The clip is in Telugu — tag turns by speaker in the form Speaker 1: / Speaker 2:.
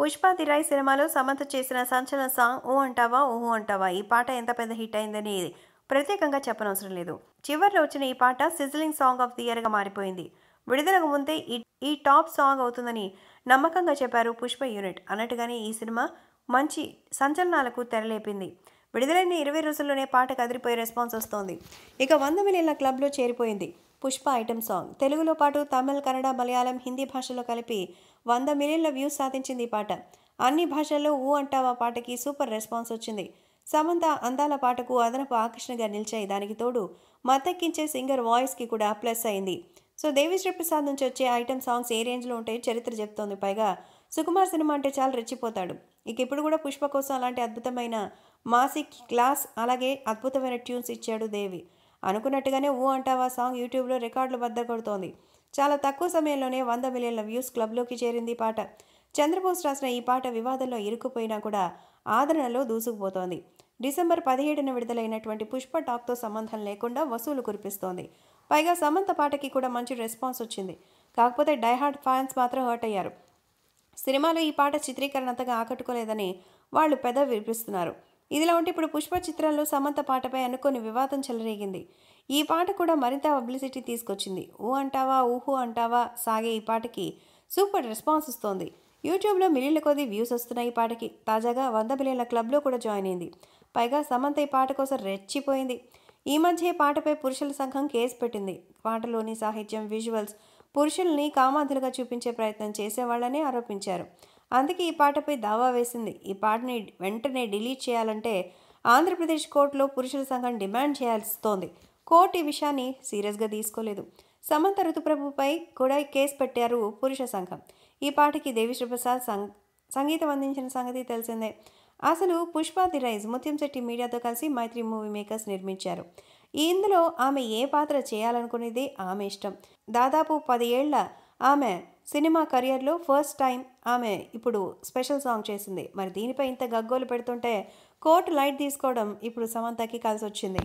Speaker 1: పుష్ప పుష్పాదిరాయ్ సినిమాలో సమంత చేసిన సంచలన సాంగ్ ఓ అంటావా ఓహో అంటావా ఈ పాట ఎంత పెద్ద హిట్ అయిందని ప్రత్యేకంగా చెప్పనవసరం లేదు చివరిలో వచ్చిన ఈ పాట సిజిలింగ్ సాంగ్ ఆఫ్ ది ఇయర్గా మారిపోయింది విడుదలకు ముందే ఈ ఈ టాప్ సాంగ్ అవుతుందని నమ్మకంగా చెప్పారు పుష్ప యూనిట్ అన్నట్టుగానే ఈ సినిమా మంచి సంచలనాలకు తెరలేపింది విడుదలైన ఇరవై రోజుల్లోనే పాట కదిరిపోయే రెస్పాన్స్ వస్తోంది ఇక వంద మిలియన్ల క్లబ్లో చేరిపోయింది పుష్ప ఐటమ్ సాంగ్ తెలుగులో పాటు తమిళ్ కన్నడ మలయాళం హిందీ భాషలో కలిపి వంద మిలియన్ల వ్యూస్ సాధించింది ఈ పాట అన్ని భాషల్లో ఊ అంటావా పాటకి సూపర్ రెస్పాన్స్ వచ్చింది సమంత అందాల పాటకు అదనపు ఆకర్షణగా నిలిచాయి దానికి తోడు మతెక్కించే సింగర్ వాయిస్కి కూడా ప్లస్ అయింది సో దేవిశ్రీ ప్రసాద్ నుంచి వచ్చే ఐటమ్ సాంగ్స్ ఏ రేంజ్లో ఉంటాయో చరిత్ర చెప్తోంది పైగా సుకుమార్ సినిమా అంటే చాలా రెచ్చిపోతాడు ఇక ఇప్పుడు కూడా పుష్ప కోసం అలాంటి అద్భుతమైన మాసిక్ క్లాస్ అలాగే అద్భుతమైన ట్యూన్స్ ఇచ్చాడు దేవి అనుకున్నట్టుగానే ఊ అంటావా సాంగ్ యూట్యూబ్లో రికార్డులు బద్దకొడుతోంది చాలా తక్కువ సమయంలోనే వంద మిలియన్ల వ్యూస్ క్లబ్లోకి చేరింది పాట చంద్రబోస్ రాసిన ఈ పాట వివాదంలో ఇరుక్కుపోయినా కూడా ఆదరణలో దూసుకుపోతోంది డిసెంబర్ పదిహేడున విడుదలైనటువంటి పుష్ప టాక్తో సంబంధం లేకుండా వసూలు కురిపిస్తోంది పైగా సమంత పాటకి కూడా మంచి రెస్పాన్స్ వచ్చింది కాకపోతే డైహార్డ్ ఫ్యాన్స్ మాత్రం హర్ట్ అయ్యారు సినిమాలో ఈ పాట చిత్రీకరణ అంతగా ఆకట్టుకోలేదని వాళ్ళు పెద్ద వినిపిస్తున్నారు ఇదిలా ఉంటే ఇప్పుడు పుష్ప చిత్రంలో సమంత పాటపై అనుకోని వివాదం చెలరేగింది ఈ పాట కూడా మరింత పబ్లిసిటీ తీసుకొచ్చింది ఊ అంటావా ఊహు అంటావా సాగే ఈ పాటకి సూపర్ రెస్పాన్స్ వస్తోంది యూట్యూబ్లో మిలియన్ల కొద్ది వ్యూస్ వస్తున్నాయి ఈ పాటకి తాజాగా వంద మిలియన్ల క్లబ్లో కూడా జాయిన్ అయింది పైగా సమంత ఈ పాట కోసం రెచ్చిపోయింది ఈ మధ్య పాటపై పురుషుల సంఘం కేసు పెట్టింది పాటలోని సాహిత్యం విజువల్స్ పురుషుల్ని కామాధులుగా చూపించే ప్రయత్నం చేసేవాళ్ళని ఆరోపించారు అందుకే ఈ పాటపై దావా వేసింది ఈ పాటని వెంటనే డిలీట్ చేయాలంటే ఆంధ్రప్రదేశ్ కోర్టులో పురుషుల సంఘం డిమాండ్ చేయాల్సి కోర్టు ఈ విషయాన్ని సీరియస్గా తీసుకోలేదు సమంత ఋతుప్రభుపై కూడా కేసు పెట్టారు పురుష సంఘం ఈ పాటకి దేవిశ్రీ ప్రసాద్ సంగ్ సంగీతం అందించిన సంగతి తెలిసిందే అసలు పుష్ప ది రైజ్ ముత్యంశెట్టి మీడియాతో కలిసి మైత్రి మూవీ మేకర్స్ నిర్మించారు ఇందులో ఆమె ఏ పాత్ర చేయాలనుకునేది ఆమె ఇష్టం దాదాపు పది ఏళ్ల ఆమె సినిమా కెరియర్లో ఫస్ట్ టైం ఆమె ఇప్పుడు స్పెషల్ సాంగ్ చేసింది మరి దీనిపై ఇంత గగ్గోలు పెడుతుంటే కోర్టు లైట్ తీసుకోవడం ఇప్పుడు సమంతకి కలిసి వచ్చింది